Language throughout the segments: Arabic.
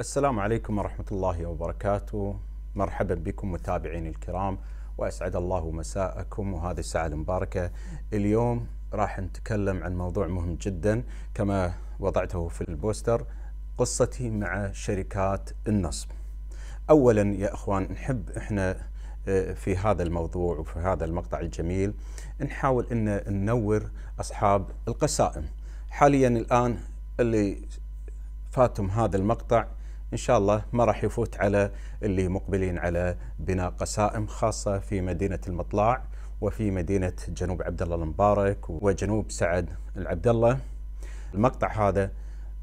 السلام عليكم ورحمة الله وبركاته مرحبا بكم متابعين الكرام وأسعد الله مساءكم وهذه الساعة المباركة اليوم راح نتكلم عن موضوع مهم جدا كما وضعته في البوستر قصتي مع شركات النصب أولا يا أخوان نحب إحنا آه، في هذا الموضوع وفي هذا المقطع الجميل نحاول أن ننور أصحاب القسائم حاليا الآن اللي فاتهم هذا المقطع إن شاء الله ما راح يفوت على اللي مقبلين على بناء قسائم خاصة في مدينة المطلع وفي مدينة جنوب عبد الله المبارك وجنوب سعد العبد الله المقطع هذا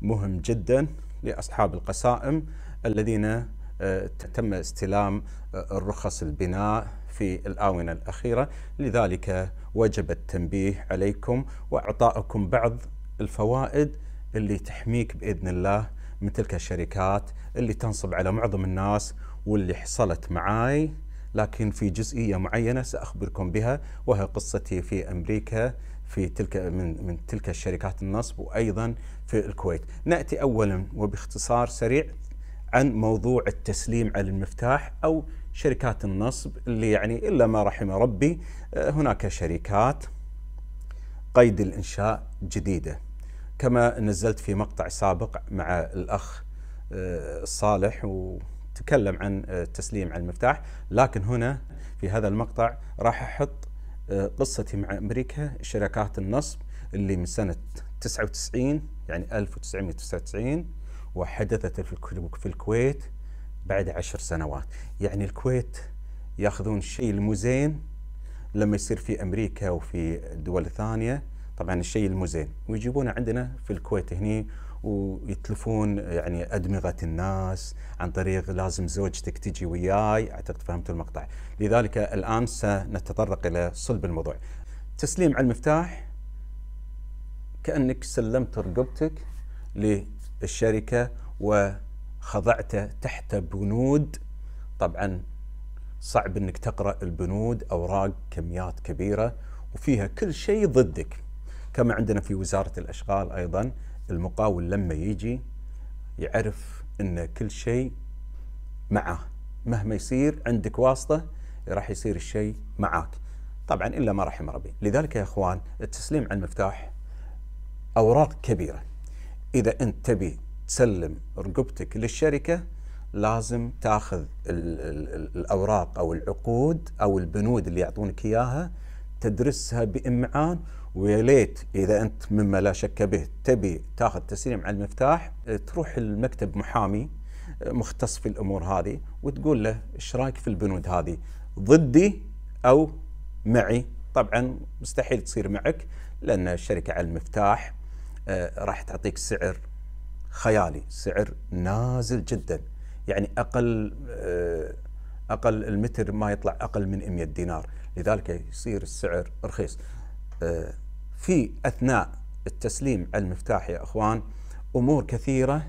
مهم جدا لأصحاب القسائم الذين آه، تم استلام آه، الرخص البناء في الآونة الأخيرة لذلك وجب التنبيه عليكم وإعطائكم بعض الفوائد اللي تحميك بإذن الله من تلك الشركات اللي تنصب على معظم الناس واللي حصلت معاي لكن في جزئيه معينه ساخبركم بها وهي قصتي في امريكا في تلك من من تلك الشركات النصب وايضا في الكويت. ناتي اولا وباختصار سريع عن موضوع التسليم على المفتاح او شركات النصب اللي يعني الا ما رحم ربي آه، هناك شركات قيد الانشاء جديده كما نزلت في مقطع سابق مع الأخ آه، صالح وتكلم عن التسليم آه، على المفتاح لكن هنا في هذا المقطع راح أحط آه، قصتي مع أمريكا شركات النصب اللي من سنة 99 يعني 1999 وحدثت في الكويت بعد عشر سنوات يعني الكويت ياخذون الشيء المزين لما يصير في أمريكا وفي دول ثانية طبعا الشيء المزين ويجيبونه عندنا في الكويت هني ويتلفون يعني ادمغه الناس عن طريق لازم زوجتك تجي وياي اعتقد فهمت المقطع لذلك الان سنتطرق الى صلب الموضوع تسليم على المفتاح كانك سلمت رقبتك للشركه وخضعته تحت بنود طبعا صعب انك تقرا البنود اوراق كميات كبيره وفيها كل شيء ضدك كما عندنا في وزاره الاشغال ايضا المقاول لما يجي يعرف ان كل شيء معه مهما يصير عندك واسطه راح يصير الشيء معك طبعا الا ما رحم ربي لذلك يا اخوان التسليم على المفتاح اوراق كبيره اذا انت تبي تسلم رقبتك للشركه لازم تاخذ الـ الـ الاوراق او العقود او البنود اللي يعطونك اياها تدرسها بامعان ويا ليت اذا انت مما لا شك به تبي تاخذ تسليم على المفتاح آه، تروح المكتب محامي آه، مختص في الامور هذه وتقول له ايش رايك في البنود هذه ضدي او معي طبعا مستحيل تصير معك لان الشركه على المفتاح آه، راح تعطيك سعر خيالي سعر نازل جدا يعني اقل اقل المتر ما يطلع اقل من 100 دينار لذلك يصير السعر رخيص في اثناء التسليم المفتاح يا اخوان امور كثيره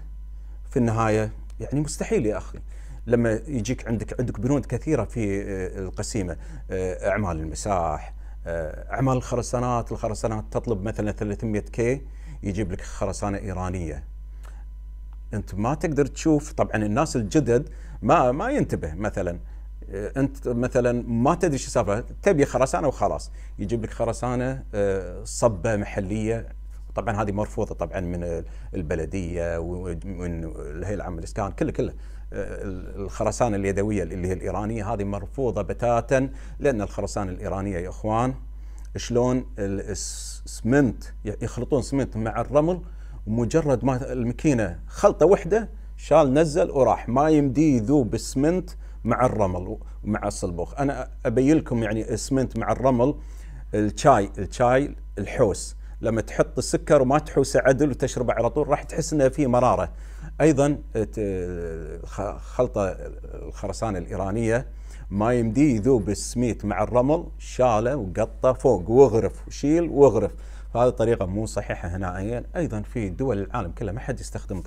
في النهايه يعني مستحيل يا اخي لما يجيك عندك عندك بنود كثيره في آه، القسيمه آه، اعمال المساح آه، اعمال الخرسانات الخرسانات تطلب مثلا 300 كي يجيب لك خرسانه ايرانيه انت ما تقدر تشوف طبعا الناس الجدد ما ما ينتبه مثلا آه، انت مثلا ما تدري شو السالفه تبي خرسانه وخلاص يجيب لك خرسانه آه، صبه محليه طبعا هذه مرفوضه طبعا من البلديه ومن الهيئه العامه للاسكان كله كله آه، الخرسانه اليدويه اللي هي الايرانيه هذه مرفوضه بتاتا لان الخرسانه الايرانيه يا اخوان شلون السمنت يخلطون سمنت مع الرمل ومجرد ما الماكينه خلطه واحده شال نزل وراح ما يمدي يذوب السمنت مع الرمل ومع الصلبوخ انا ابين لكم يعني اسمنت مع الرمل الشاي الشاي الحوس لما تحط السكر وما تحوسه عدل وتشربه على طول راح تحس انه في مراره ايضا خلطه الخرسانه الايرانيه ما يمدي يذوب السميت مع الرمل شاله وقطه فوق واغرف وشيل واغرف هذه طريقه مو صحيحه هنا ايضا في دول العالم كلها ما حد يستخدم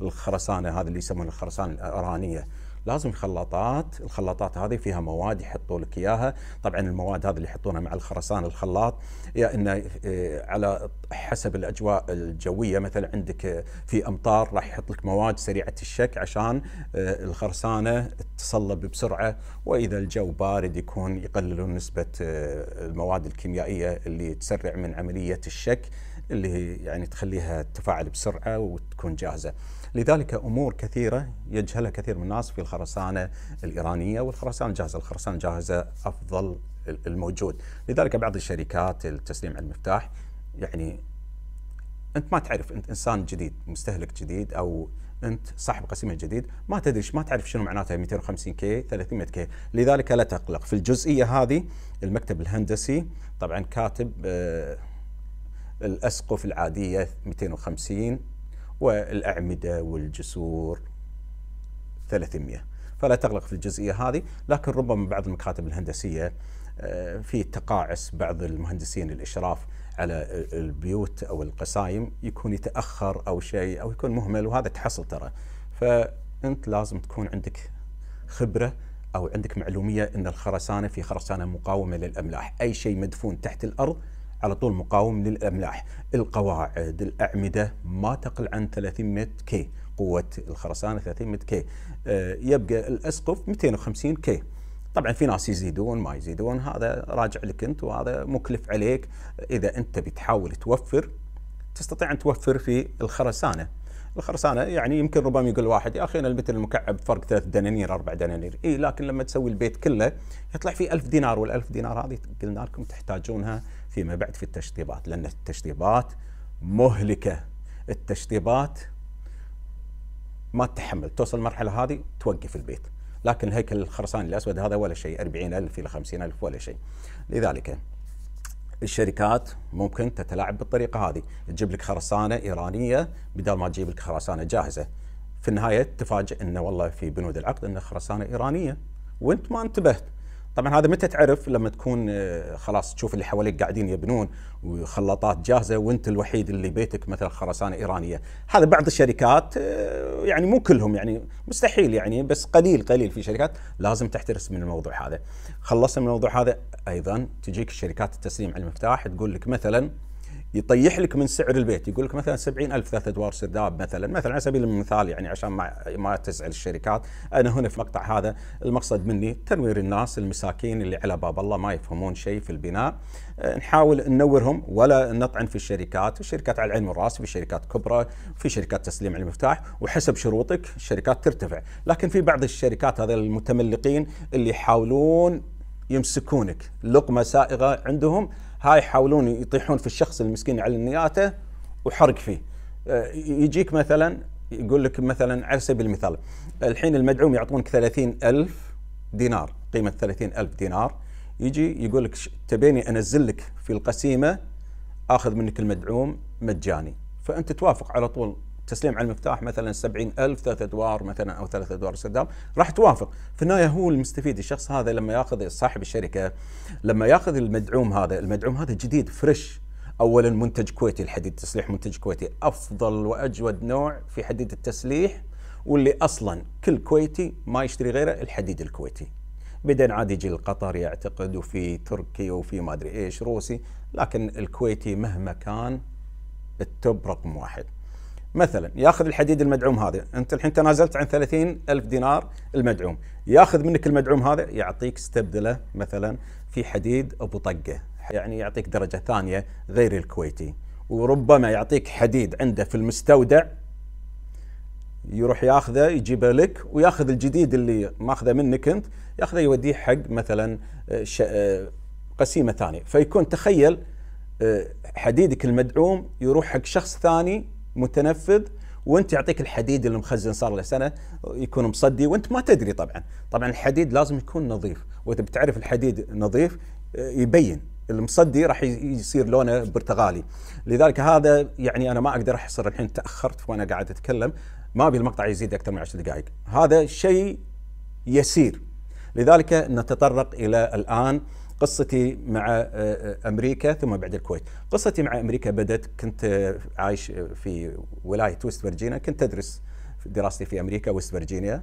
الخرسانه هذه اللي يسمونها الخرسانه الايرانيه لازم خلاطات الخلاطات هذه فيها مواد يحطوا لك اياها طبعا المواد هذه اللي يحطونها مع الخرسان الخلاط يا انه إيه، على حسب الاجواء الجويه مثلا عندك إيه، في امطار راح يحط لك مواد سريعه الشك عشان إيه، الخرسانه تصلب بسرعه واذا الجو بارد يكون يقللون نسبه المواد الكيميائيه اللي تسرع من عمليه الشك اللي هي يعني تخليها تتفاعل بسرعه وتكون جاهزه. لذلك أمور كثيرة يجهلها كثير من الناس في الخرسانة الإيرانية والخرسانة الجاهزة الخرسانة الجاهزة أفضل الموجود لذلك بعض الشركات التسليم على المفتاح يعني أنت ما تعرف أنت إنسان جديد مستهلك جديد أو انت صاحب قسيمه جديد ما تدري ما تعرف شنو معناتها 250 كي 300 كي لذلك لا تقلق في الجزئيه هذه المكتب الهندسي طبعا كاتب آه، الاسقف العاديه 250 والأعمدة والجسور 300 فلا تغلق في الجزئية هذه لكن ربما بعض المكاتب الهندسية آه، في تقاعس بعض المهندسين الإشراف على البيوت أو القسايم يكون يتأخر أو شيء أو يكون مهمل وهذا تحصل ترى فأنت لازم تكون عندك خبرة أو عندك معلومية أن الخرسانة في خرسانة مقاومة للأملاح أي شيء مدفون تحت الأرض على طول مقاوم للاملاح القواعد الاعمده ما تقل عن 300 كي قوه الخرسانه 300 كي آه، يبقى الاسقف 250 كي طبعا في ناس يزيدون ما يزيدون هذا راجع لك انت وهذا مكلف عليك اذا انت بتحاول توفر تستطيع ان توفر في الخرسانه الخرسانه يعني يمكن ربما يقول واحد يا اخي انا المتر المكعب فرق ثلاث دنانير اربع دنانير اي لكن لما تسوي البيت كله يطلع فيه ألف دينار وال دينار هذه قلنا لكم تحتاجونها فيما بعد في التشطيبات لان التشطيبات مهلكه التشطيبات ما تتحمل توصل المرحله هذه توقف البيت لكن الهيكل الخرساني الاسود هذا ولا شيء 40000 الى 50000 ولا شيء لذلك الشركات ممكن تتلاعب بالطريقه هذه، تجيب لك خرسانه ايرانيه بدل ما تجيب لك خرسانه جاهزه. في النهايه تفاجئ انه والله في بنود العقد انه خرسانه ايرانيه وانت ما انتبهت. طبعا هذا متى تعرف لما تكون آه، خلاص تشوف اللي حواليك قاعدين يبنون وخلاطات جاهزه وانت الوحيد اللي بيتك مثلا خرسانه ايرانيه، هذا بعض الشركات آه، يعني مو كلهم يعني مستحيل يعني بس قليل قليل في شركات لازم تحترس من الموضوع هذا. خلصنا من الموضوع هذا ايضا تجيك شركات التسليم على المفتاح تقول لك مثلا يطيح لك من سعر البيت يقول لك مثلا 70 ألف ثلاث أدوار سرداب مثلا مثلا على سبيل المثال يعني عشان ما ما تزعل الشركات أنا هنا في مقطع هذا المقصد مني تنوير الناس المساكين اللي على باب الله ما يفهمون شيء في البناء آه، نحاول ننورهم ولا نطعن في الشركات الشركات على العين والراس في شركات كبرى في شركات تسليم على المفتاح وحسب شروطك الشركات ترتفع لكن في بعض الشركات هذا المتملقين اللي يحاولون يمسكونك لقمه سائغه عندهم هاي يحاولون يطيحون في الشخص المسكين على نياته وحرق فيه آه، يجيك مثلا يقول لك مثلا على سبيل المثال الحين المدعوم يعطونك ثلاثين ألف دينار قيمة ثلاثين ألف دينار يجي يقول لك تبيني أنزل لك في القسيمة آخذ منك المدعوم مجاني فأنت توافق على طول تسليم على المفتاح مثلا 70000 ثلاث ادوار مثلا او ثلاث ادوار سدام راح توافق في النهايه هو المستفيد الشخص هذا لما ياخذ صاحب الشركه لما ياخذ المدعوم هذا المدعوم هذا جديد فريش اولا منتج كويتي الحديد تسليح منتج كويتي افضل واجود نوع في حديد التسليح واللي اصلا كل كويتي ما يشتري غيره الحديد الكويتي بعدين عاد يجي القطري يعتقد وفي تركي وفي ما ادري ايش روسي لكن الكويتي مهما كان التوب رقم واحد مثلا ياخذ الحديد المدعوم هذا انت الحين تنازلت عن 30 ألف دينار المدعوم ياخذ منك المدعوم هذا يعطيك استبدله مثلا في حديد ابو طقه يعني يعطيك درجه ثانيه غير الكويتي وربما يعطيك حديد عنده في المستودع يروح ياخذه يجيبه لك وياخذ الجديد اللي ماخذه منك انت ياخذه يوديه حق مثلا آه، آه، قسيمه ثانيه فيكون تخيل آه، حديدك المدعوم يروح حق شخص ثاني متنفذ وانت يعطيك الحديد اللي مخزن صار له سنه يكون مصدي وانت ما تدري طبعا طبعا الحديد لازم يكون نظيف واذا بتعرف الحديد نظيف آه، يبين المصدي راح يصير لونه برتغالي لذلك هذا يعني انا ما اقدر احصر الحين تاخرت وانا قاعد اتكلم ما ابي المقطع يزيد اكثر من 10 دقائق هذا شيء يسير لذلك نتطرق الى الان قصتي مع آه، آه، امريكا ثم بعد الكويت قصتي مع امريكا بدات كنت آه، عايش في ولايه ويست فرجينيا كنت ادرس دراستي في امريكا ويست فرجينيا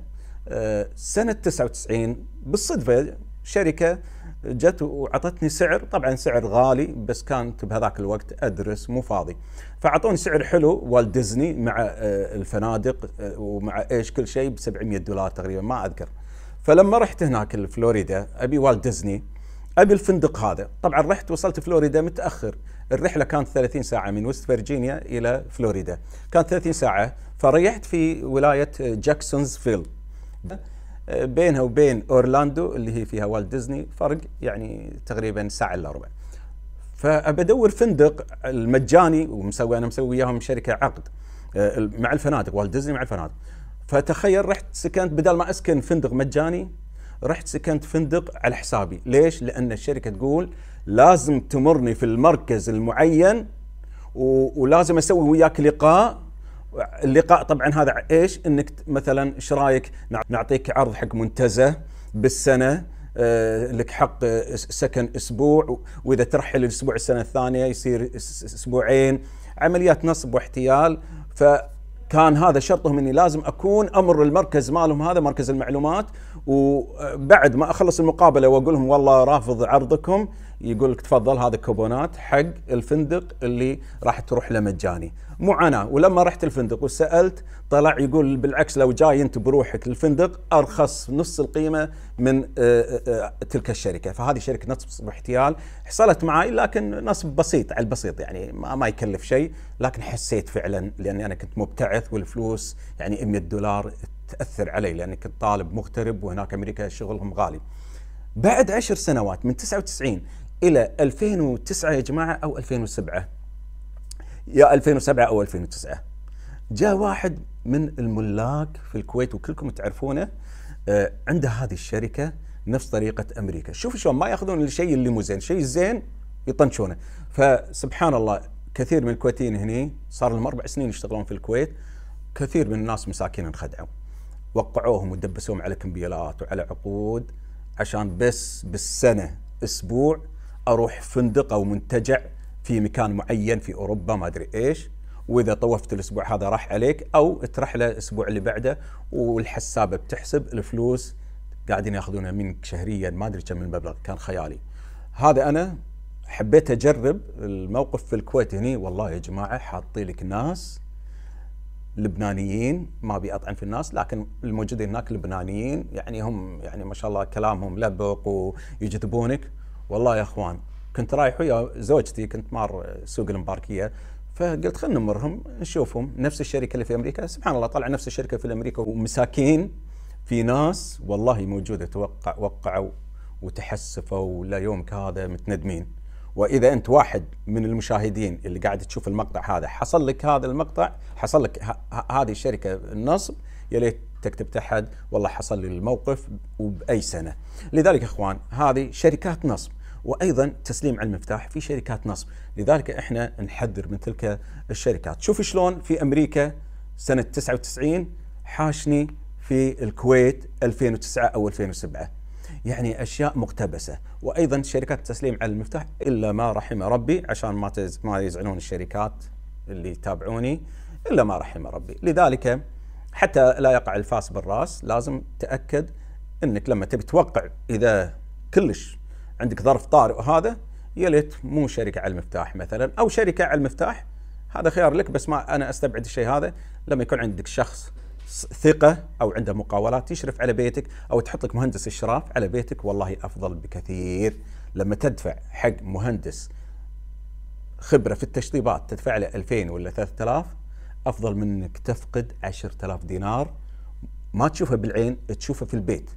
سنه 99 بالصدفه شركه جت وعطتني سعر طبعا سعر غالي بس كانت بهذاك الوقت ادرس مو فاضي فاعطوني سعر حلو والت ديزني مع الفنادق ومع ايش كل شيء ب 700 دولار تقريبا ما اذكر فلما رحت هناك الفلوريدا ابي والت ديزني ابي الفندق هذا طبعا رحت وصلت فلوريدا متاخر الرحله كانت 30 ساعه من وست فرجينيا الى فلوريدا كانت 30 ساعه فريحت في ولايه جاكسونزفيل بينها وبين اورلاندو اللي هي فيها والت ديزني فرق يعني تقريبا ساعه الا ربع فابدور فندق المجاني ومسوي انا مسوي وياهم شركه عقد آه، مع الفنادق والت ديزني مع الفنادق فتخيل رحت سكنت بدل ما اسكن فندق مجاني رحت سكنت فندق على حسابي ليش لان الشركه تقول لازم تمرني في المركز المعين ولازم اسوي وياك لقاء اللقاء طبعا هذا ايش انك مثلا ايش رايك نعطيك عرض حق منتزه بالسنه آه، لك حق سكن اسبوع واذا ترحل الاسبوع السنه الثانيه يصير اسبوعين عمليات نصب واحتيال ف كان هذا شرطهم اني لازم اكون امر المركز مالهم هذا مركز المعلومات وبعد ما اخلص المقابله واقول لهم والله رافض عرضكم يقول لك تفضل هذا كوبونات حق الفندق اللي راح تروح له مجاني معاناه ولما رحت الفندق وسالت طلع يقول بالعكس لو جاي انت بروحك الفندق ارخص نص القيمه من آه، آه، آه، تلك الشركه فهذه شركه نصب احتيال حصلت معي لكن نصب بسيط على البسيط يعني ما, ما يكلف شيء لكن حسيت فعلا لاني انا كنت مبتعث البحث والفلوس يعني 100 دولار تاثر علي لاني كنت طالب مغترب وهناك امريكا شغلهم غالي. بعد عشر سنوات من 99 الى 2009 يا جماعه او 2007 يا 2007 او 2009 جاء واحد من الملاك في الكويت وكلكم تعرفونه آه، عنده هذه الشركه نفس طريقه امريكا، شوفوا شلون ما ياخذون الشيء اللي مو زين، الشيء الزين يطنشونه، فسبحان الله كثير من الكويتيين هني صار لهم اربع سنين يشتغلون في الكويت كثير من الناس مساكين انخدعوا وقعوهم ودبسوهم على كمبيلات وعلى عقود عشان بس بالسنه اسبوع اروح فندق او منتجع في مكان معين في اوروبا ما ادري ايش واذا طوفت الاسبوع هذا راح عليك او ترحله الاسبوع اللي بعده والحسابه بتحسب الفلوس قاعدين ياخذونها منك شهريا ما ادري كم المبلغ كان خيالي هذا انا حبيت اجرب الموقف في الكويت هني والله يا جماعه حاطين لك ناس لبنانيين ما ابي اطعن في الناس لكن الموجودين هناك لبنانيين يعني هم يعني ما شاء الله كلامهم لبق ويجذبونك والله يا اخوان كنت رايح ويا زوجتي كنت مار سوق المباركيه فقلت خلينا نمرهم نشوفهم نفس الشركه اللي في امريكا سبحان الله طلع نفس الشركه في امريكا ومساكين في ناس والله موجوده توقع وقعوا وتحسفوا ليومك هذا متندمين واذا انت واحد من المشاهدين اللي قاعد تشوف المقطع هذا حصل لك هذا المقطع حصل لك هذه الشركه النصب يا ليت تكتب تحت والله حصل لي الموقف وباي سنه لذلك اخوان هذه شركات نصب وايضا تسليم على المفتاح في شركات نصب لذلك احنا نحذر من تلك الشركات شوف شلون في امريكا سنه 99 حاشني في الكويت 2009 او 2007 يعني اشياء مقتبسه وايضا شركات التسليم على المفتاح الا ما رحم ربي عشان ما ما يزعلون الشركات اللي يتابعوني الا ما رحم ربي لذلك حتى لا يقع الفاس بالراس لازم تاكد انك لما تبي توقع اذا كلش عندك ظرف طارئ وهذا يا ليت مو شركه على المفتاح مثلا او شركه على المفتاح هذا خيار لك بس ما انا استبعد الشيء هذا لما يكون عندك شخص ثقه او عنده مقاولات يشرف على بيتك او تحط لك مهندس اشراف على بيتك والله افضل بكثير لما تدفع حق مهندس خبره في التشطيبات تدفع له 2000 ولا 3000 افضل من انك تفقد 10000 دينار ما تشوفها بالعين تشوفها في البيت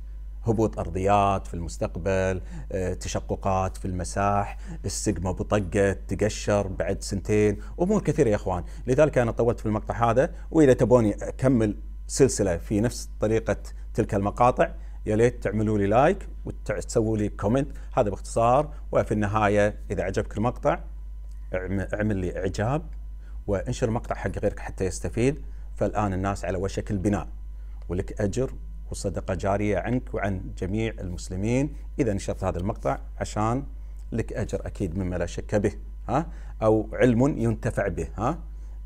هبوط ارضيات في المستقبل آه، تشققات في المساح السقمه بطقه تقشر بعد سنتين امور كثيره يا اخوان لذلك انا طولت في المقطع هذا واذا تبوني اكمل سلسله في نفس طريقه تلك المقاطع يا ليت تعملوا لي لايك وتسووا لي كومنت هذا باختصار وفي النهايه اذا عجبك المقطع اعمل لي اعجاب وانشر المقطع حق غيرك حتى يستفيد فالان الناس على وشك البناء ولك اجر وصدقه جاريه عنك وعن جميع المسلمين اذا نشرت هذا المقطع عشان لك اجر اكيد مما لا شك به ها او علم ينتفع به ها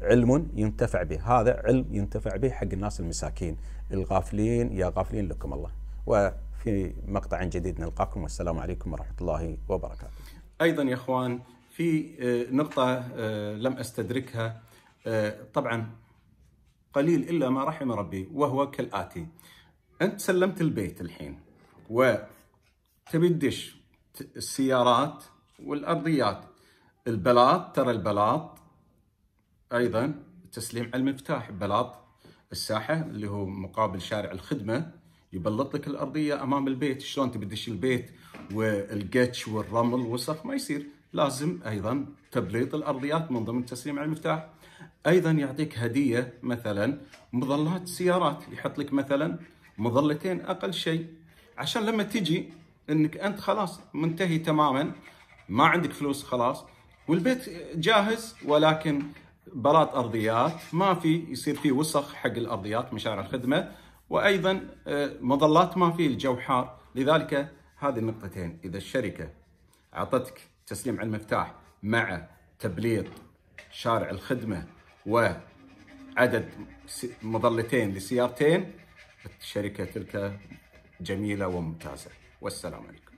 علم ينتفع به هذا علم ينتفع به حق الناس المساكين الغافلين يا غافلين لكم الله وفي مقطع جديد نلقاكم والسلام عليكم ورحمة الله وبركاته أيضا يا أخوان في آه، نقطة آه، لم أستدركها آه، طبعا قليل إلا ما رحم ربي وهو كالآتي أنت سلمت البيت الحين وتبدش تدش السيارات والأرضيات البلاط ترى البلاط ايضا تسليم على المفتاح بلاط الساحه اللي هو مقابل شارع الخدمه يبلط لك الارضيه امام البيت شلون تبي تدش البيت والقتش والرمل والصف ما يصير لازم ايضا تبليط الارضيات من ضمن تسليم على المفتاح ايضا يعطيك هديه مثلا مظلات سيارات يحط لك مثلا مظلتين اقل شيء عشان لما تجي انك انت خلاص منتهي تماما ما عندك فلوس خلاص والبيت جاهز ولكن بلاط أرضيات ما في يصير في وسخ حق الأرضيات مشاعر الخدمة وأيضا آه، مظلات ما في الجو حار لذلك هذه النقطتين إذا الشركة أعطتك تسليم على المفتاح مع تبليط شارع الخدمة وعدد مظلتين لسيارتين الشركة تلك جميلة وممتازة والسلام عليكم